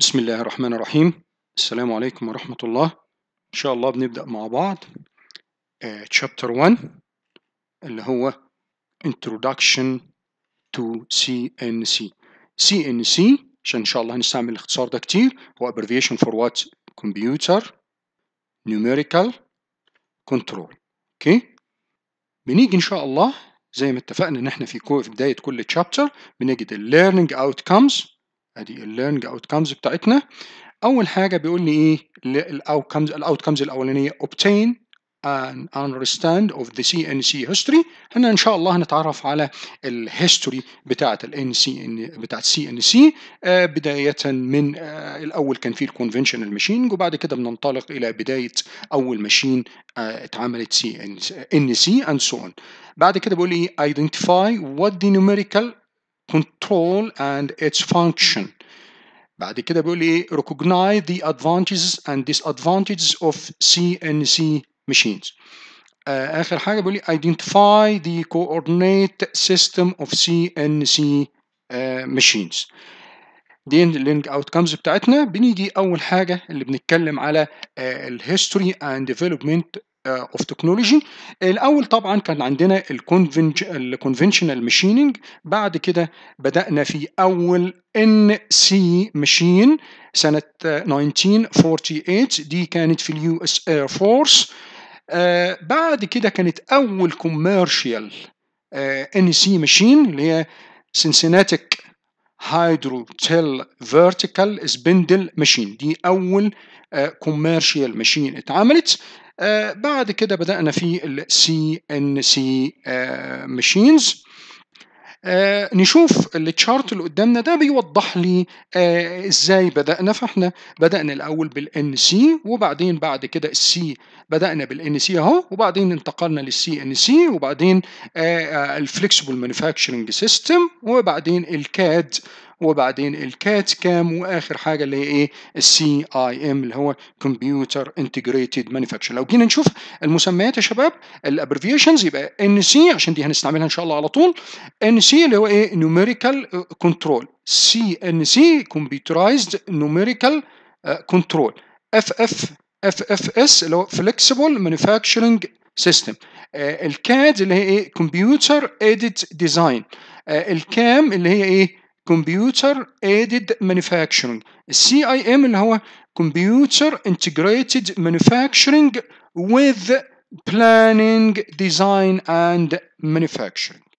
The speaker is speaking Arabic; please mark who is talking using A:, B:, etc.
A: بسم الله الرحمن الرحيم السلام عليكم ورحمة الله إن شاء الله بنبدأ مع بعض تشابتر 1 اللي هو Introduction to CNC CNC عشان إن شاء الله هنستعمل الاختصار ده كتير هو abbreviation for what computer numerical control اوكي okay. بنيجي إن شاء الله زي ما اتفقنا إن إحنا في كو في بداية كل تشابتر بنجد learning outcomes ادي الليرنج اوتكمز بتاعتنا اول حاجه بيقول لي ايه الاوتكمز الاوتكمز الاولانيه obtain and understand of the CNC history هنا ان شاء الله هنتعرف على الهيستوري بتاعه الان سي ان بتاعه سي ان سي بدايه من آه الاول كان في الكونفنشنال ماشين وبعد كده بننطلق الى بدايه اول ماشين آه اتعملت سي ان سي اند سو اون بعد كده بيقول لي ايدنتيفاي وات the numerical control and its function بعد كده بيقول recognize the advantages and disadvantages of CNC machines آه اخر حاجه بيقول لي identify the coordinate system of CNC آه machines دي اللينج اوتكمز بتاعتنا بنيجي اول حاجه اللي بنتكلم على الهيستوري اند ديفلوبمنت اوف آه، تكنولوجي الاول طبعا كان عندنا الكونفنشنال ماشيننج بعد كده بدانا في اول ان سي ماشين سنه 1948 دي كانت في اليو اس اير آه، فورس بعد كده كانت اول كوميرشال ان سي ماشين اللي هي سنسناتيك هايدرو تيل فيرتيكال سبندل ماشين دي اول كوميرشال آه، ماشين اتعملت آه، بعد كده بدأنا في السي ان سي ماشينز آه، نشوف التشارت اللي قدامنا ده بيوضح لي آه، ازاي بدأنا فاحنا بدأنا الأول بالان سي وبعدين بعد كده السي بدأنا بالان سي اهو وبعدين انتقلنا للسي ان سي وبعدين الفلكسبل مانيفاكتشرنج سيستم وبعدين الكاد وبعدين الكات كام واخر حاجه اللي هي ايه السي اي ام اللي هو كمبيوتر انتجريتد مانيفاكتشر لو جينا نشوف المسميات يا شباب الابريفيشنز يبقى ان سي عشان دي هنستعملها ان شاء الله على طول ان سي اللي هو ايه نيوميريكال كنترول سي ان سي كمبيوترايزد نيوميريكال كنترول اف اف اف اف اس اللي هو فليكسيبل مانيفاكتشرنج سيستم الكاد اللي هي ايه كمبيوتر ايديت ديزاين الكام اللي هي ايه Computer Aided Manufacturing CIM اللي هو Computer Integrated Manufacturing with Planning, Design and Manufacturing